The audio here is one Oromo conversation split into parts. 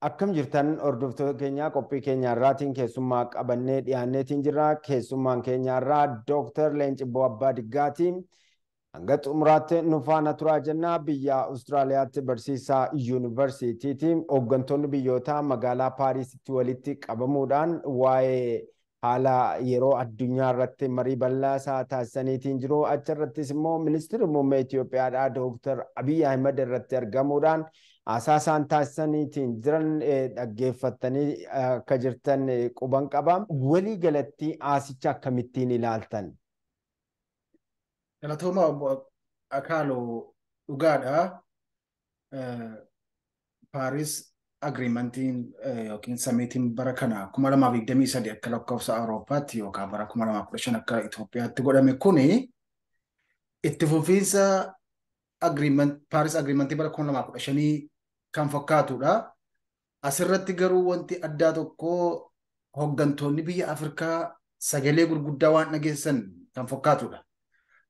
Akkam jirtan hordoftoota keenya qophii keenyarraatiin keessummaa qabannee dhiyaanneetiin jirra. Keessummaan keenyarraa Dooktar Leencibboo Abbaa Diggaati. Hanga xumuraatti nu faana turaa jenna. Biyya Awustiraaliyaatti barsiisaa yuunivarsiitiiti. Hooggantoonni biyyootaa magaalaa Paarisitti walitti qabamuudhaan waa'ee haala yeroo addunyaa irratti marii bal'aa sa'a taasisaniitiin jiru. Achirrattis immoo ministeerri muummee Itoophiyaadhaa Dooktar Abiyyi Ahimad irratti argamuudhaan haasaa isaan taasisaniitiin jiran eh, dhaggeeffattanii eh, akka jirtan eh, quban qaban Walii galatti aasicha akkamittiin ilaaltan? Galatooma akaaloo dhugaadha. Paaris agriimantiin yookiin samiitiin bara kana kuma lamaaf digdamii sadii akka lakkoofsa Awurooppaatti yookaan bara kuma lamaaf kudha akka Itoophiyaatti godhame kuni itti fufiinsa paaris agriimantii bara kuma lamaaf kudha kan fakkaatudha. Asirratti garuu wanti addaa tokko hoggantoonni biyya Afrikaa sagalee gurguddaa waan dhageessan kan fakkaatudha.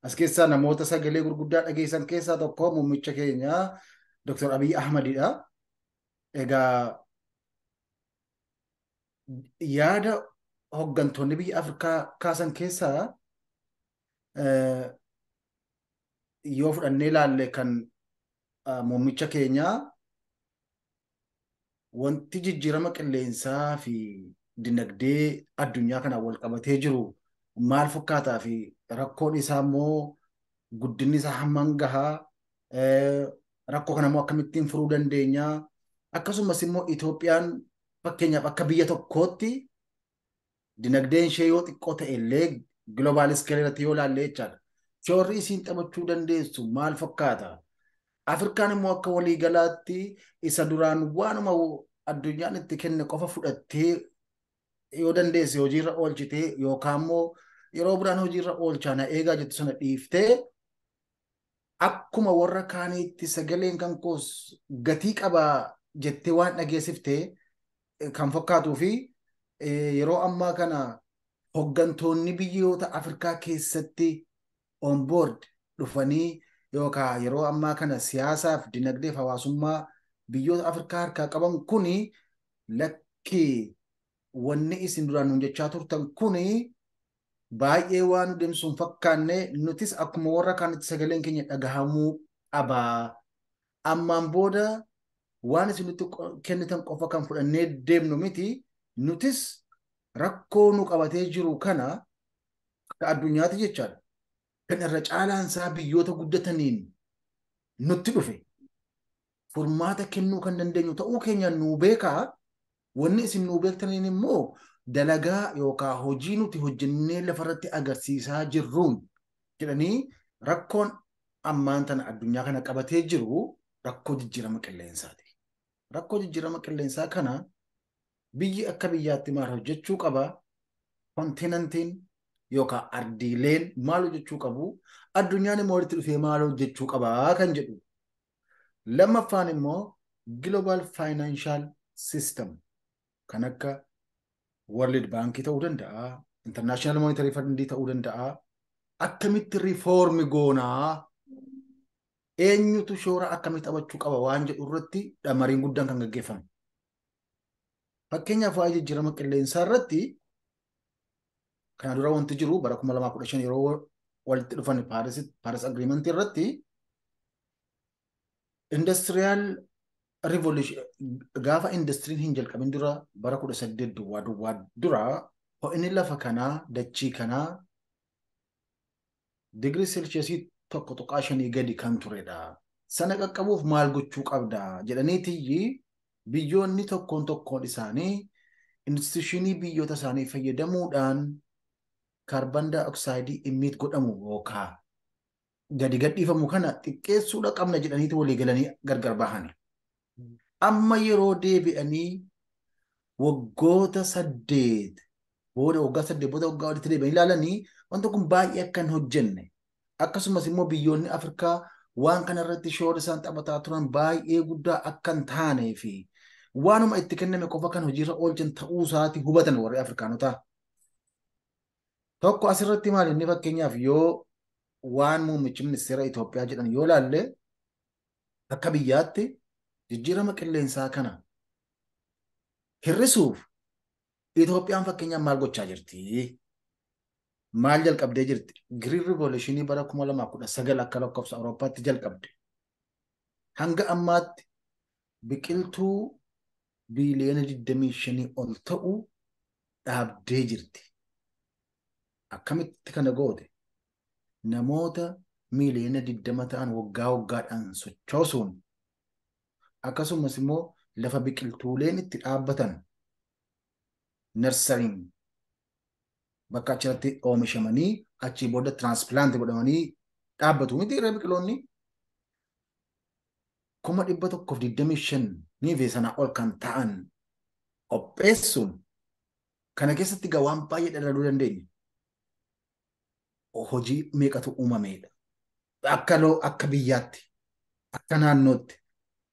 As keessaa namoota sagalee gurguddaa dhageessan keessaa tokko muummicha keenyaa Dr. Abiy Ahmadidha. Egaa yaada hoggantoonni biyya Afrikaa kaasan keessaa eh, yoo fudhannee ilaalle kan eh, muummicha keenyaa wanti jijjiirama qilleensaa fi dinagdee addunyaa kanaan wal qabatee jiru maal fakkaataa fi rakkoon isaa immoo guddinni isaa hammaan gahaa eh, rakkoo kanammo immoo akkamittiin furuu dandeenyaa akkasumas immoo Itoophiyaan fakkeenyaaf akka biyya tokkootti dinagdeen ishee yoo xiqqoo ta'e illee giloobaalis keelirratti yoo laallee jechaadha. Shoorri isiin taphachuu dandeessu maal fakkaata? Afrikaan immoo akka waliigalaatti isa duraan waanuma addunyaan itti kenne qofa fudhattee yoo dandeesse hojiirra oolchitee yookaan immoo yeroo biraan hojiirra oolchaa na eegaa jettu sana dhiiftee akkuma warra kaaniitti sagaleen kan koos gatii qabaa jettee waan dhageessiftee eh, kan fakkaatuu fi eh, yeroo ammaa kana hoggantoonni biyyoota Afrikaa keessatti onboord dhufanii yookaan yeroo ammaa kana siyaasaaf, dinagdeef hawaasummaa biyyoota Afrikaa harkaa qaban kun lakkii wanni isin duraan nun jechaa turtan kun baay'ee waan deemsuun fakkaanne nutis akkuma warra kaanitti sagaleen keenya dhagahamuu qabaa. Ammaan booda waan isin nutti kennitan qofa kan fudhannee deemnu miti nutis rakkoo nu qabatee jiru kana akka addunyaatti jechaadha. kan irra caalaan isaa biyyoota guddataniin nutti dhufe furmaata kennuu kan dandeenyu ta'uu keenya nuu beekaa wanni isin nuu beektaniin immoo dalagaa yookaan hojii nuti hojjennee lafarratti agarsiisaa jirruun jedhanii rakkoon ammaan tana addunyaa kana qabatee jiru rakkoo jijjiirama qilleensaati. Rakkoo jijjiirama qilleensaa kana biyyi akka biyyaatti maal hojjechuu qaba? Koontinantiin yookaan ardiileen maal hojjechuu qabu addunyaan immoo walitti dhufee maal hojjechuu qabaa kan jedhu. Lammaffaan immoo Global Financial System kan akka World Bank ta'uu danda'a, International Monetary Fund ta'uu danda'a. Akkamitti riifoormi goonaa eenyutu shoora akkamii taphachuu qaba waan jedhu irratti dhamariin guddaan kan gaggeeffame. Fakkeenyaaf waa'ee jijjiirama qilleensaa irratti Kana dura wanti jiru bara kuma lamaa yeroo walitti dhufan Paaris agiriimentii irratti indastiriyaal gaafa hin jalqabin dura bara kudha saddeet duwwaa dura ho'inni lafa kanaa dachii kanaa digirii seelsheesii tokko tuqaa shanii gadi kan turedha. Sana qaqqabuuf maal gochuu qabda jedhaniitiyyi biyyoonni tokkoon tokkoon isaanii institushinii biyyoota isaanii fayyadamuudhaan kaarban daayoksaaydii immiit godhamu yookaan gadi gadhiifamu kana xiqqeessuudha qabna jedhaniitu walii galanii gargar bahani. Hmm. Amma yeroo deebi'anii waggoota saddeet booda waggaa saddeet booda waggaa walitti deebi'anii ilaalanii wanti kun baay'ee akka hin hojjenne akkasumas immoo biyyoonni Afrikaa waan kana irratti shoora isaan taphataa turan baay'ee guddaa akka hin taanee fi waanuma itti kenname qofa kan hojiirra oolchan ta'uu isaati hubatan warri Afrikaanotaa. Tokko asirratti maalinni inni fakkeenyaaf yoo waan muummichi ministeera Itoophiyaa jedhan yoo laalle akka biyyaatti jijjiirama qilleensaa kana hirrisuuf Itoophiyaan fakkeenyaa maal gochaa jirti? Maal jalqabdee jirti? Giriin rivooleshinii bara 2019 akka lakkoofsa Awurooppaatti jalqabde. Hanga ammaatti biqiltuu biiliyoona 25 ol ta'u dhaabdee jirti. akkamitti kana goote namoota miiliyoona diddama ta'an waggaa waggaadhaan sochoosuun akkasumas immoo lafa biqiltuuleen itti dhaabbatan narsariin bakka achirratti oomishamanii achii booda tiraanspilaaanti godhamanii dhaabbatu miti irra biqiloonni kuma dhibba tokkoof digdamii shanii sanaa ol kan ta'an qopheessuun kana keessatti gawaan baay'ee dhala dandeenye hojii meeqatu uumamedha. Akka loo akka biyyaatti akka naannootti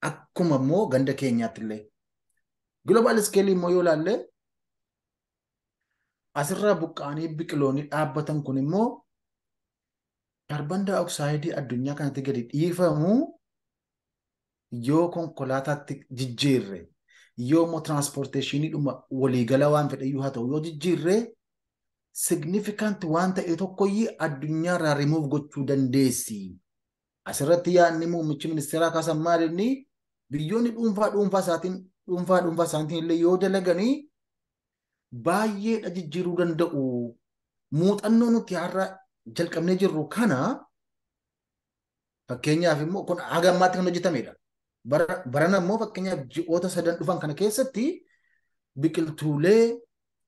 akkuma immoo ganda keenyaatti illee. Gilobaal iskeelii immoo yoo ilaalle asirraa buqqaanii biqiloonni dhaabbatan kun immoo kaarban oksaayidii addunyaa kanatti gadi dhiifamu yoo konkolaataatti jijjiirre yoo immoo tiraanspoorteeshiniidhuma waliigala waan fedhayyuu haa ta'u yoo jijjiirree significant waan ta'e tokkoyyuu addunyaa rimuuf gochuu dandeessi. Asirratti yaadni muummichi ministeeraa kaasan maal biyyoonni dhuunfaa dhuunfaa isaatiin dhuunfaa dhuunfaa isaatiin illee yoo dalaganii baay'eedha jijjiiruu danda'u. Muuxannoo nuti har'a jalqabnee jirru kana fakkeenyaaf immoo kun haga ammaatti kan hojjetamedha. Baran fakkeenyaaf ji'oota sadan dhufan kana keessatti biqiltuulee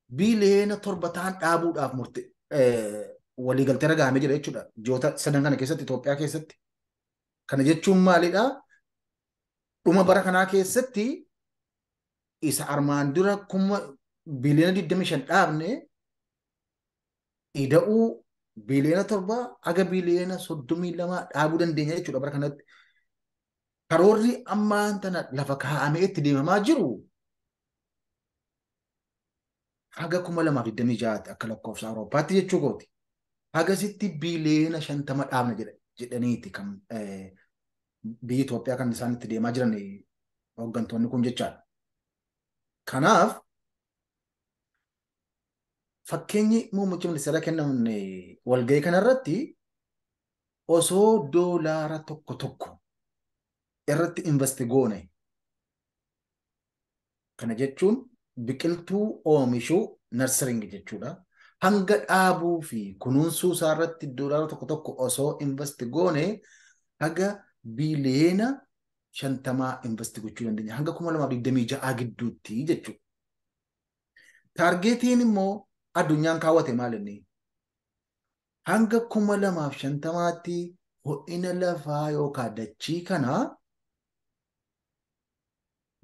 biileena torba ta'an dhaabuudhaaf murte eh, waliigaltee ragaamee jira jechuudha. Ji'oota sadan kana keessatti Itoophiyaa keessatti. Kana jechuun maalidha? Dhuma bara kanaa keessatti isa armaan dura kuma biiliyoona 25 dhaabne ida'uu biiliyoona torba aga biiliyoona 32 dhaabuu dandeenya jechuudha bara kanatti. Karoorri ammaan tana lafa kaa'amee itti deemamaa jiru haga kuma lamaaf 26 akka lakkoofsa Awurooppaatti jechuu gooti Hagasitti biliyoona shantama dhaabna jedhaniiti kan eh, biyya Itoophiyaa kan isaan itti deemaa jiran hoggantoonni eh, kun jechaadha. Kanaaf fakkeenyi muummichi ministeera kennamuun eh, walga'ii kanarratti osoo doolaara tokko tokko irratti investigoone. Kana jechuun biqiltuu oomishuu narsering jechuudha. Hanga dhaabuu fi kunuunsuu isaa irratti doolaara tokko tokko osoo investi goone haga bilena shantamaa investi gochuu dandeenya. Hanga kuma ja'aa ja'a gidduutti jechuudha. Taargeetiin immoo addunyaan kaawwate maalinni hanga kuma lamaaf shantamaatti ho'ina lafaa yookaan dachii kana.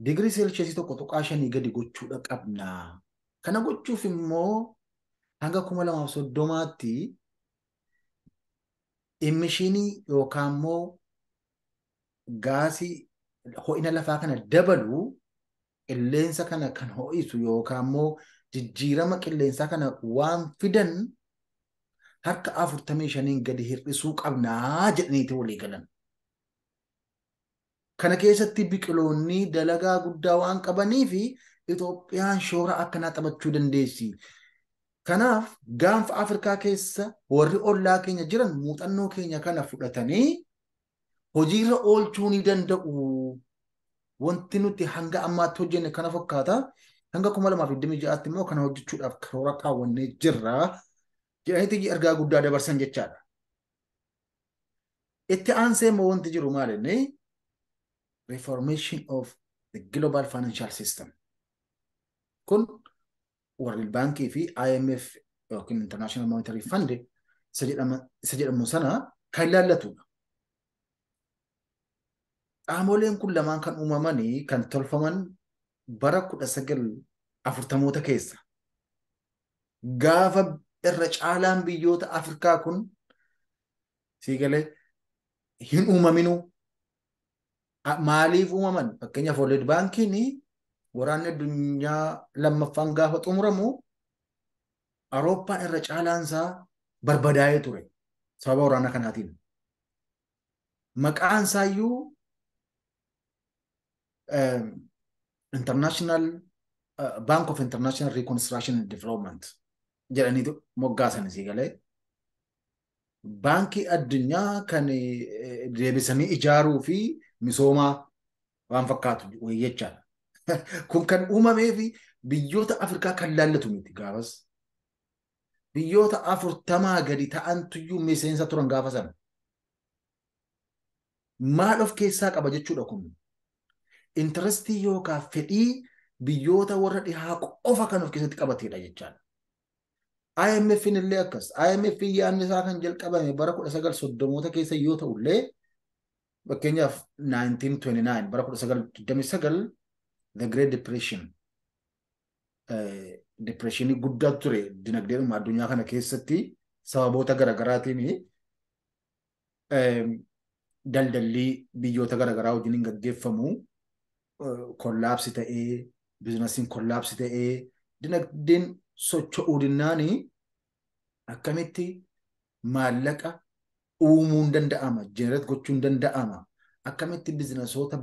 Digirii seelcheesii tokko tuqaa shanii gadi gochuudha qabna. Kana gochuuf immoo hanga kuma lamaaf soddomaatti emishinii yookaan immoo gaasii ho'ina lafaa kana dabalu qilleensa kana kan ho'isu yookaan immoo jijjiirama qilleensaa kana waan fidan harka afurtamii shaniin gadi hir'isuu qabnaa jedhaniiti walii galan. Kana keessatti biqiloonni dalagaa guddaa waan qabaniif Itoophiyaan shoora akkanaa taphachuu dandeessi. Kanaaf gaanfa Afrikaa keessa warri ollaa keenya jiran muuxannoo keenya kana fudhatanii hojiirra oolchuu ni danda'u. Wanti nuti hanga ammaatti hojjenne kana fakkaata. Hanga kuma lamaaf hiddimu ja'aatti immoo kana hojjechuudhaaf karoora kaawwannee jirra. Jedhaniiti ergaa guddaa dabarsan jechaadha. Itti aansee immoo wanti jiru maal inni? reformation of the global financial system kun warri baankii fi IMF yookiin eh, international monetary fund isa jedhamu sana kan ilaallatudha. Dhaamoleen kun lamaan kan uumamanii kan tolfaman bara kudha sagal afurtamoota keessa. Gaafa irra caalaan biyyoota Afrikaa kun siigalee hin uumaminuu maaliif uumaman fakkeenyaaf waliin baankiin waraanni addunyaa lammaffaan gaafa xumuramu Awurooppaan irra caalaansaa barbadaa'ee ture sababa waraana kanaatiin. Maqaan isaayyuu international bank of international reconstruction and development jedhanii moggaasan isii galee baankii addunyaa kan deebisanii ijaaruu fi misoomaa waan fakkaatu jechaadha. Kun kan uumamee fi biyyoota Afrikaa kan laallatu miti gaafas. Biyyoota afurtamaa gadi ta'antuyyuu miseensa turan gaafa sana. Maal of keessaa qaba jechuudha kun. Intarestii yookaan fedhii biyyoota warra dhihaa qofa kan of keessatti qabateedha jechaadha. IMF illee akkas. IMF yaadni kan jalqabame bara kudha sagal keessa yoo ta'ullee Fakkeenyaaf 1929 bara 1929 the great depression eh, depreshinii guddaa ture dinagdeedhuma addunyaa kana keessatti sababoota garaagaraatiin daldallii biyyoota garaagaraa wajjin hin gaggeeffamu Kolaapsi eh, ta'ee biizinasiin kollaapsi e, ta'ee dinagdeen socho'uu akkamitti maallaqa uumuun danda'ama jenereet gochuun danda'ama akkamitti bizinesoota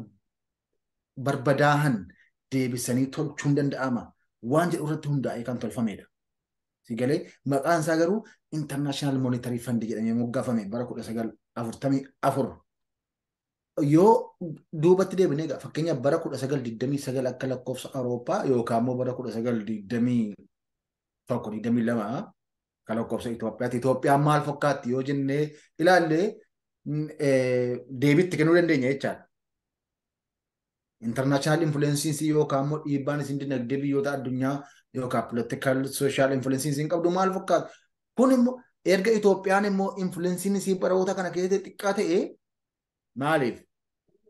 barbadaahan deebisanii tolchuun danda'ama waan jedhu irratti hundaa'ee kan tolfamedha. Sigalee maqaan isaa garuu intarnaashinaal moonitarii fandi jedhamee moggaafame bara kudha sagal afurtamii afur. Yoo duubatti deebinee fakkeenyaaf bara kudha sagal digdamii sagal akka lakkoofsa Awurooppaa yookaan immoo bara kudha sagal digdamii lamaa Kan lakkoofsa Itoophiyaati. Itoophiyaan maal fakkaatti yoo jennee ilaalle deebiitti kennuu dandeenya jechaadha. Intarnaashinaal infuleensii yookaan immoo dhiibbaan isin dinagdee biyyoota addunyaa yookaan pilootikaal sooshaal infuleensii hin qabdu maal fakkaatu. Kun immoo erga Itoophiyaan immoo infuleensii baroota kana keessatti xiqqaa ta'e maaliif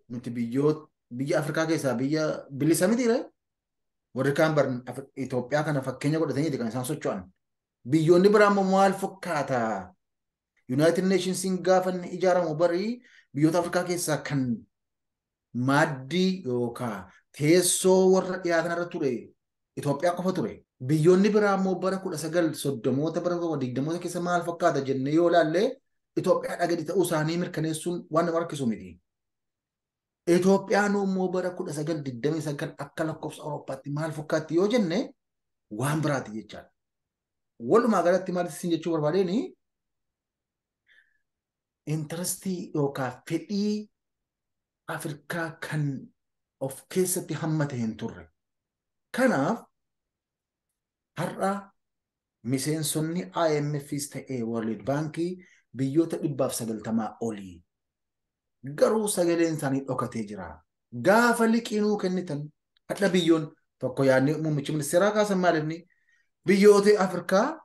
nuti biyyoota biyya Afrikaa keessaa biyya bilisa mitiire warri kaan Itoophiyaa kana fakkeenya godhatanii kan isaan socho'an. biyyoonni biraammoo maal fakkaata? Yuunaayitid Neeshinsiin gaafa inni ijaaramu barii biyyoota Afrikaa keessaa kan maaddii yookaan teessoo warra dhiyaatan irra ture Itoophiyaa qofa ture. Biyyoonni biraammoo bara kudha sagal soddomoota bara kudha digdamoota keessa maal fakkaata jennee yoo ilaalle Itoophiyaa dhagadi ta'uu isaanii mirkaneessuun waan nama harkisu miti. Itoophiyaan immoo bara kudha sagal digdamii sagal akka lakkoofsa Awurooppaatti maal fakkaatti yoo jenne waan biraati jechaadha. walumaa galatti maal isin jechuu barbaadeen intarastii yookaan fedhii Afrikaa kan of keessatti hammate hin turre. Kanaaf har'a miseensonni IMFs ta'ee e World Baankii biyyoota dhibbaaf sagaltamaa olii garuu sagaleen isaanii dhokatee jira. Gaafa liqinuu kennitan hadha biyyoon tokko yaadnee muummichi ministeeraa kaasan maalifni biyyootee Afrikaa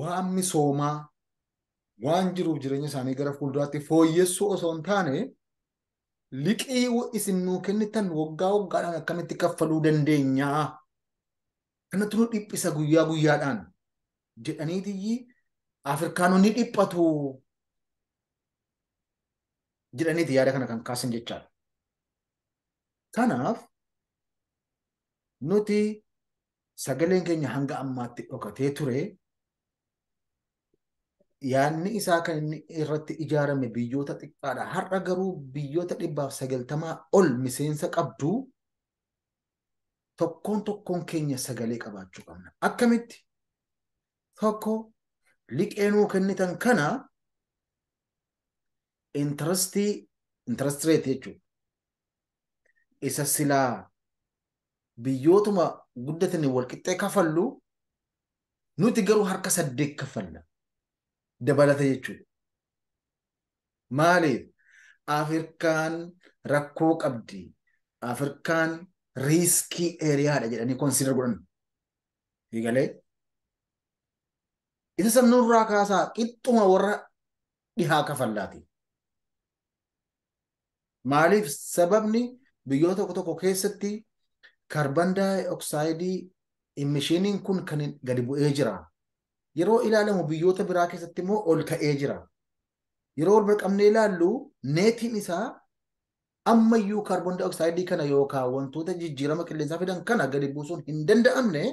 waan misoomaa waan jiruuf jireenya isaanii gara fuulduraatti fooyyessuu osoo hin taane liqii isin nuu kennitan waggaa waggaadhaan akkamitti kaffaluu dandeenyaa kanatti nu dhiphisa guyyaa guyyaadhaan jedhaniitii Afrikaanonni dhiphatu jedhaniiti yaada kana kan kaasan jechaadha. Kanaaf nuti sagaleen keenya hanga ammaatti dhokatee ture yaadni isaa kan inni irratti ijaarame biyyoota xiqqaadha. Har'a garuu biyyoota dhibbaaf sagaltamaa ol miseensa qabdu tokkoon tokkoon keenya sagalee qabaachuu qabna. Akkamitti tokko liqeenuu kennitan kana intarastii jechuudha. Isa silaa biyyootuma guddatanii walqixxee kafallu nuti garuu harka saddeet kafalla dabalata jechuudha. Maaliif Afrikaan rakkoo qabdi Afrikaan riiskii eeriyaadha jedhanii konsiidar godhan. Fiigalee isa sabnurraa kaasaa qixxuma warra dhihaa kafallaati. Maaliif sababni biyyoota tokko tokko keessatti kaarban daayoksaaydii imishiniin kun kan gadi bu'ee jira. Yeroo ilaalamu biyyoota biraa keessatti ol ka'ee jira. Yeroo wal qabnee ilaallu neetiin isaa ammayyuu kaarboon daayoksaaydii kana yookaan wantoota jijjiirama qilleensaa fidan kana gadi buusuun hin danda'amne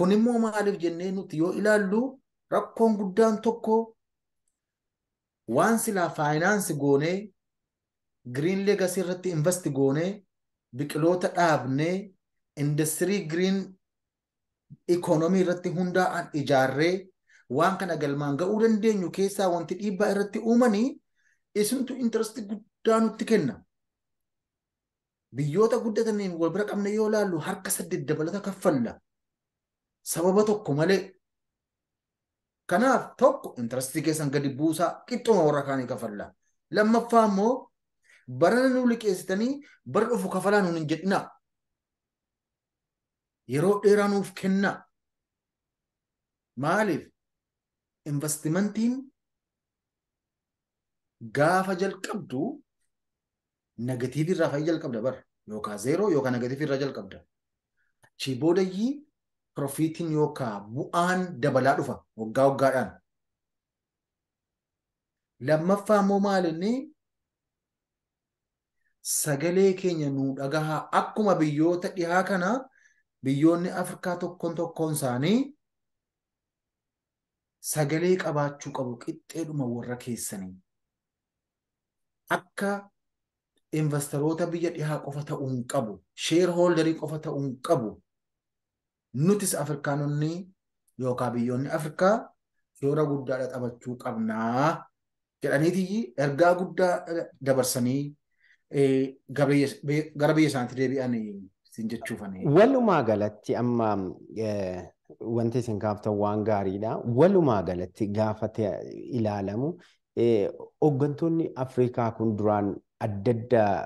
kun immoo maaliif jennee nuti yoo ilaallu rakkoon guddaan tokko waan silaa faayinaansi goonee giriin leegasii irratti investi goonee biqiloota dhaabnee industirii giriin ikoonomii irratti hundaa'an ijaarree waan kana galmaan ga'uu dandeenyu keessaa wanti dhiibbaa irratti uumanii isimtu intarastii guddaa nutti kenna. Biyyoota guddataniin wal bira qabne yoo ilaallu harka saddeet dabalata kaffalla. Sababa tokko malee. Kanaaf tokko intarastii keessan gadi buusaa qixxuma warra kaanii kaffalla. Lammaffaa immoo barana nu liqeessitanii bar dhufu kafalaa nuun hin jedhina? Yeroo dheeraa nuuf kenna? Maaliif investimentiin gaafa jalqabdu negatiiv irraa fa'i jalqabda bar! yookaan zeeroo yookaan negatiiv irraa jalqabda. Achii boodayyii piroofiitiin yookaan bu'aan dabalaa dhufa waggaa waggaadhaan. Lammaffaa immoo maal inni sagalee keenya nu dhagahaa akkuma biyyoota dhihaa kana biyyoonni Afrikaa tokkoon tokkoon isaanii sagalee qabaachuu qabu qixxeedhuma warra keessanii. Akka investoroota biyya dhihaa qofa ta'uun hin qabu, sheerhooldarii qofa ta'uun qabu. Nutis Afrikaanonni yookaan biyyoonni Afrikaa shoora guddaadha taphachuu qabnaa jedhaniitii ergaa guddaa dabarsanii gara biyya isaaniitti deebi'an isin jechuufan. Walumaa galatti amma e, wanti isin kaaftan waan gaariidha. Walumaa galatti gaafa ilaalamu e, hooggantoonni Afrikaa kun duraan adda addaa.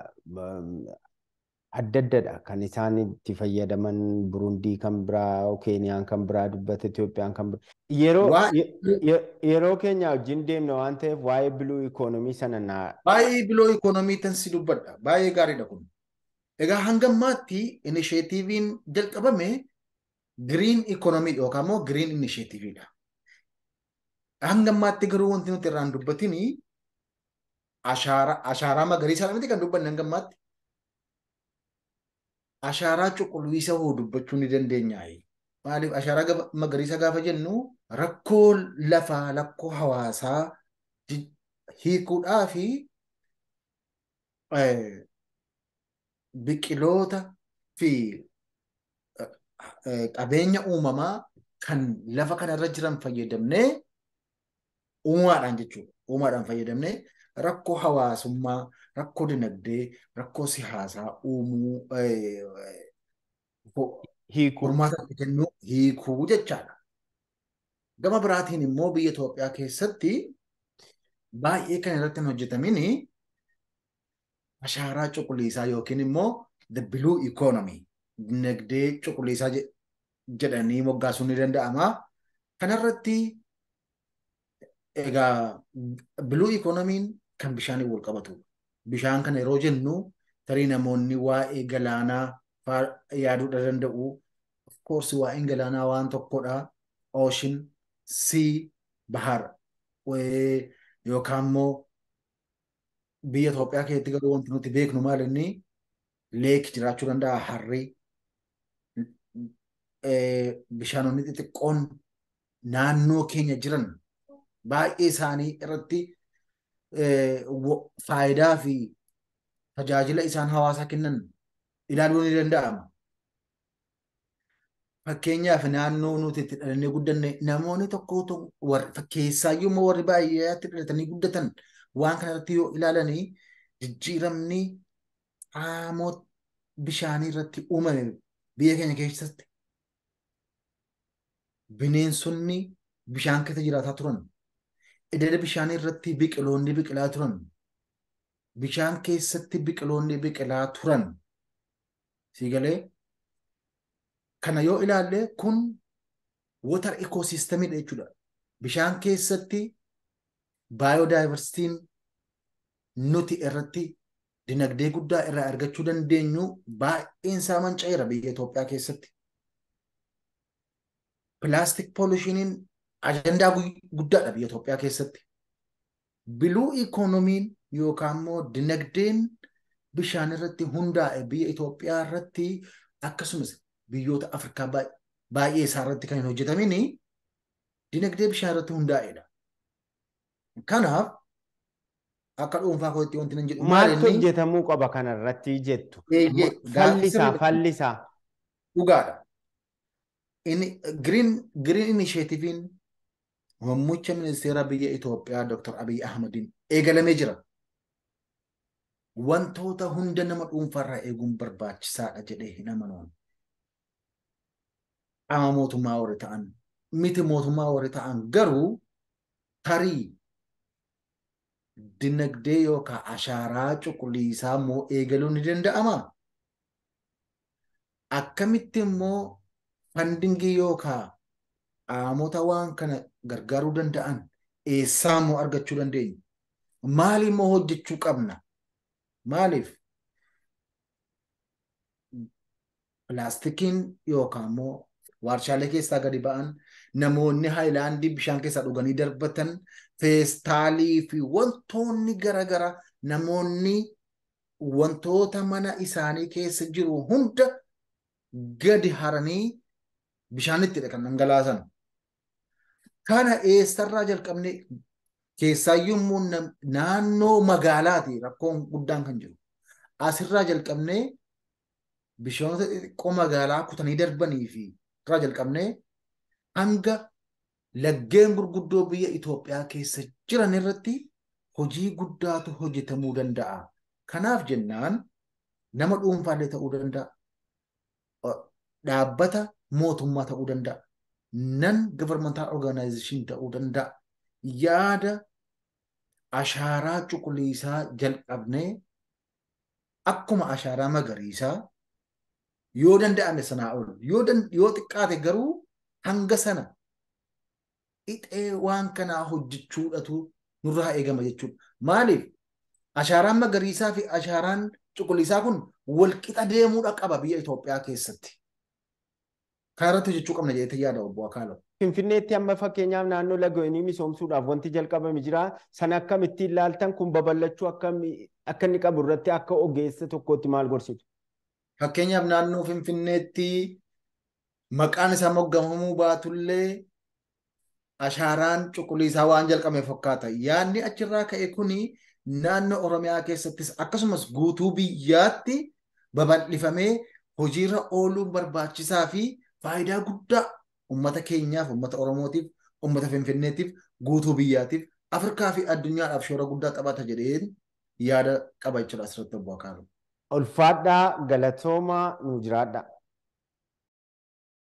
adda addadha kan isaan itti fayyadaman Burundii kan biraa, Kenya kan biraa dubbata, Itoophiyaan kan biraa. Yeroo yeroo wajjin deemna waan ta'eef waa'ee ikoonomii sana Baay'ee ikoonomii tan si Baay'ee gaariidha kun. Egaa hanga ammaatti inisheetiiviin jalqabame giriin ikoonomii yookaan immoo Hanga ammaatti garuu wanti nuti irraan dubbatini ashaaraa magariisaadha miti kan dubbanne hanga ashaaraa cuquliisa hoo dubbachuu ni dandeenyaa. Maaliif ashaaraa magariisa gaafa jennu rakkoo lafaa rakkoo hawaasaa hiikuudhaa fi biqiloota fi qabeenya uumamaa kan lafa kanarra jiran fayyadamnee uumaadhaan jechuudha. Uumaadhaan fayyadamnee rakkoo hawaasummaa rakkoo dinagdee rakkoo sihaasaa uumuu eh, eh, Hiikuu. hiikuu jechaadha. Gama biraatiin immoo biyya Itoophiyaa keessatti baay'ee kan irratti hin hojjetamin ashaaraa cuquliisaa yookiin immoo the blue economy dinagdee cuquliisaa jedhanii moggaasuun ni danda'ama. Kanarratti egaa blue economy kan bishaanii wal qabatu bishaan kana yeroo jennu tarii namoonni waa'ee galaanaa yaaduudha danda'u. Of course waa'een galaanaa waan tokkodha. Ocean, Sea, Bahar. Yookaan biyya Itoophiyaa keessatti garuu wanti nuti beeknu maal inni leek jiraachuu danda'a harri bishaanonni xixiqqoon naannoo keenya jiran baay'ee isaanii irratti faayidaa fi tajaajila isaan hawaasaa kennan ilaaluu ni danda'ama. Fakkeenyaaf naannoo nuti itti dhalannee guddanne namoonni tokko tokko fakkeessaayyuu immoo warri baay'eetti dhalatanii guddatan waan kanarratti yoo ilaalanii jijjiiramni qaamot bishaanii irratti uumame biyya keenya keessatti bineensonni bishaan keessa jiraataa turan edela bishaanii irratti biqiloonni biqilaa turan, bishaan keessatti biqiloonni biqilaa turan siigalee kana yoo ilaalle kun water ekoosiistamiidha jechuudha. Bishaan keessatti baayodaayivarsitiin nuti irratti dinagdee guddaa irraa argachuu dandeenyuu baay'een isaa mancaa'eera biyya Itoophiyaa keessatti. Pilaastik poolishiiniin ajandaa guddaadha biyya Itoophiyaa keessatti. Biluu ikoonomiin yookaan immoo dinagdeen bishaan irratti hundaa'e biyya Itoophiyaa irratti akkasumas biyyoota Afrikaa baay'ee isaa irratti kan hin hojjetamin dinagdee bishaan irratti hundaa'edha. Kanaaf akka dhuunfaa kootti wanti nan jedhu. Maaltu hojjetamuu qaba kanarratti jettu? Fallisaa fallisaa. Dhugaadha. Giriin inisheetiiviin Mammucha ministeera biyya Itoophiyaa Dr. Abiy Ahmadiin eegalamee jira. Wantoota hunda nama dhuunfaarraa eeguun barbaachisaadha jedhee hin amanoon. Qaama mootummaa warri ta'an miti mootummaa warri ta'an garuu tarii dinagdee yookaan ashaaraa cuquliisaa immoo eegaluu ni danda'ama. Akkamitti immoo fandingii yookaan amota waan kana gargaaruu danda'an eessaa immoo argachuu dandeenya? Maal immoo hojjechuu qabna? Maaliif? Pilaastikiin yookaan immoo waarshaalee keessaa gadi ba'an namoonni haayilaandii bishaan keessaa dhuganii darbatan feestaalii fi wantoonni garaagaraa namoonni wantoota mana isaanii keessa jiru hunda gadi haranii bishaanitti kan dhangalaasan. Kana eessarraa jalqabne keessaayyuu naannoo magaalaati rakkoon guddaan kan jiru. Asirraa jalqabnee bishaanota xixiqqoo magaalaa kutanii darbanii fi irraa jalqabnee hanga laggeen gurguddoo biyya Itoophiyaa keessa jiran irratti hojii guddaatu hojjetamuu danda'a. Kanaaf jennaan nama dhuunfaallee ta'uu danda'a. Dhaabbata mootummaa ta'uu danda'a. nan gabarmantaa orgaanaayizeshinii ta'uu danda'a. Yaada ashaaraa cuquliisaa jalqabnee akkuma ashaaraa magariisaa yoo danda'ame sanaa ol yoo xiqqaate garuu hanga sana ixee waan kanaa hojjechuudhatu nurraa eegama jechuudha. Maaliif ashaaraan magariisaa fi ashaaraan cuquliisaa kun qixa deemuudha qaba biyya Itoophiyaa keessatti. kaarota jechuu qabna jedhee yaada obbo Akaaloo. Finfinneetti amma fakkeenyaaf naannoo lagooyinii misoomsuudhaaf wanti jalqabame jira. Sana akkamittiin ilaaltan kun babal'achuu akka inni qabu irratti akka ogeessa tokkootti maal gorsitu? Fakkeenyaaf naannoo Finfinneetti maqaan isaa moggamamuu baatullee ashaaraan cuquliisaa waan jalqame fakkaata. Yaanni achirraa ka'e kuni naannoo Oromiyaa keessattis akkasumas guutuu biyyaatti babal'ifamee hojiirra ooluun barbaachisaa fi faayidaa guddaa uummata keenyaaf, uummata Oromootiif, uummata Finfinneetiif, guutuu biyyaatiif, Afrikaa fi addunyaadhaaf shoora guddaa taphata jedheen yaada qaba jechuudha asirratti obbo Akaalu. Ulfaadhaa galatooma nuu jiraadha.